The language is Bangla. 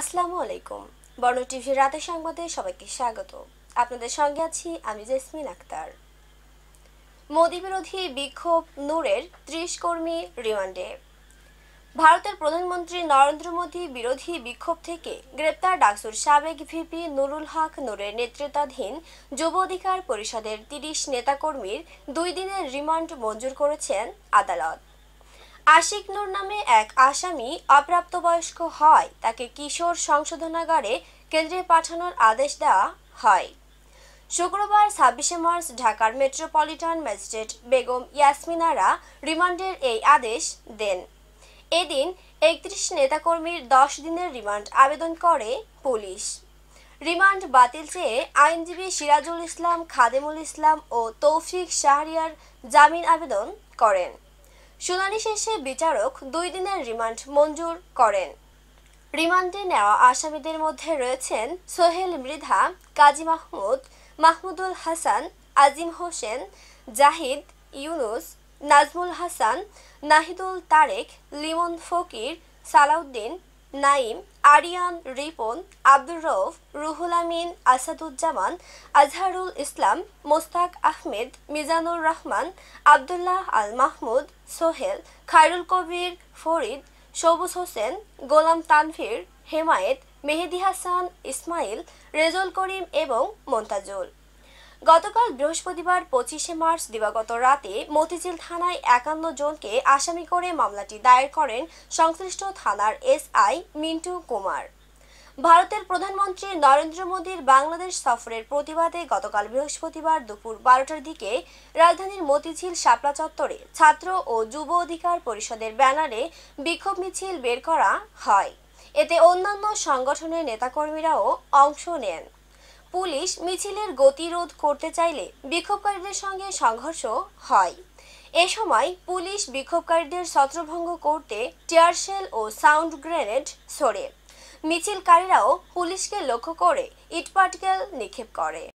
আসসালামু আলাইকুম বর্ণ টিভির রাতে সংবাদে সবাইকে স্বাগত আপনাদের সঙ্গে আছি আমি জেসমিন আক্তার মোদী বিরোধী বিক্ষোভ নূরের ত্রিশ কর্মী রিমান্ডে ভারতের প্রধানমন্ত্রী নরেন্দ্র মোদী বিরোধী বিক্ষোভ থেকে গ্রেপ্তার ডাকসুর সাবেক ভিপি নুরুল হক নূরের নেতৃত্বাধীন যুব অধিকার পরিষদের তিরিশ নেতাকর্মীর দুই দিনের রিমান্ড মঞ্জুর করেছেন আদালত আশিক নূর নামে এক আসামি অপ্রাপ্তবয়স্ক হয় তাকে কিশোর সংশোধনাগারে কেন্দ্রে পাঠানোর আদেশ দেওয়া হয় শুক্রবার ছাব্বিশে মার্চ ঢাকার মেট্রোপলিটন ম্যাজিস্ট্রেট বেগম ইয়াসমিনারা রিমান্ডের এই আদেশ দেন এদিন একত্রিশ নেতাকর্মীর দশ দিনের রিমান্ড আবেদন করে পুলিশ রিমান্ড বাতিল চেয়ে আইনজীবী সিরাজুল ইসলাম খাদেমুল ইসলাম ও তৌফিক শাহরিয়ার জামিন আবেদন করেন শুনানি শেষে বিচারক দুই দিনের রিমান্ড মঞ্জুর করেন রিমান্ডে নেওয়া আসামিদের মধ্যে রয়েছেন সোহেল মৃধা কাজী মাহমুদ মাহমুদুল হাসান আজিম হোসেন জাহিদ ইউনুস নাজমুল হাসান নাহিদুল তারেক লিমন ফকির সালাউদ্দিন নাইম আরিয়ান রিপন আব্দুর রৌফ রুহুল আমিন আসাদুজ্জামান আজহারুল ইসলাম মোস্তাক আহমেদ মিজানুর রহমান আবদুল্লাহ আল মাহমুদ সোহেল খায়রুল কবির ফরিদ সবুজ হোসেন গোলাম তানভীর হেমায়েত মেহেদি হাসান ইসমাইল রেজল করিম এবং মোন্তাজুল গতকাল বৃহস্পতিবার পঁচিশে মার্চ দিবাগত রাতে মতিঝিল থানায় একান্ন জনকে আসামি করে মামলাটি দায়ের করেন সংশ্লিষ্ট থানার এসআই মিন্টু কুমার ভারতের প্রধানমন্ত্রী নরেন্দ্র মোদীর বাংলাদেশ সফরের প্রতিবাদে গতকাল বৃহস্পতিবার দুপুর বারোটার দিকে রাজধানীর মতিঝিল শাপলা চত্বরে ছাত্র ও যুব অধিকার পরিষদের ব্যানারে বিক্ষোভ মিছিল বের করা হয় এতে অন্যান্য সংগঠনের নেতাকর্মীরাও অংশ নেন পুলিশ মিছিলের গতিরোধ করতে চাইলে বিক্ষোভকারীদের সঙ্গে সংঘর্ষ হয় এ সময় পুলিশ বিক্ষোভকারীদের ছত্রভঙ্গ করতে টিয়ারশেল ও সাউন্ড গ্রেনেড ছোড়ে মিছিলকারীরাও পুলিশকে লক্ষ্য করে ইটপাটকেল নিক্ষেপ করে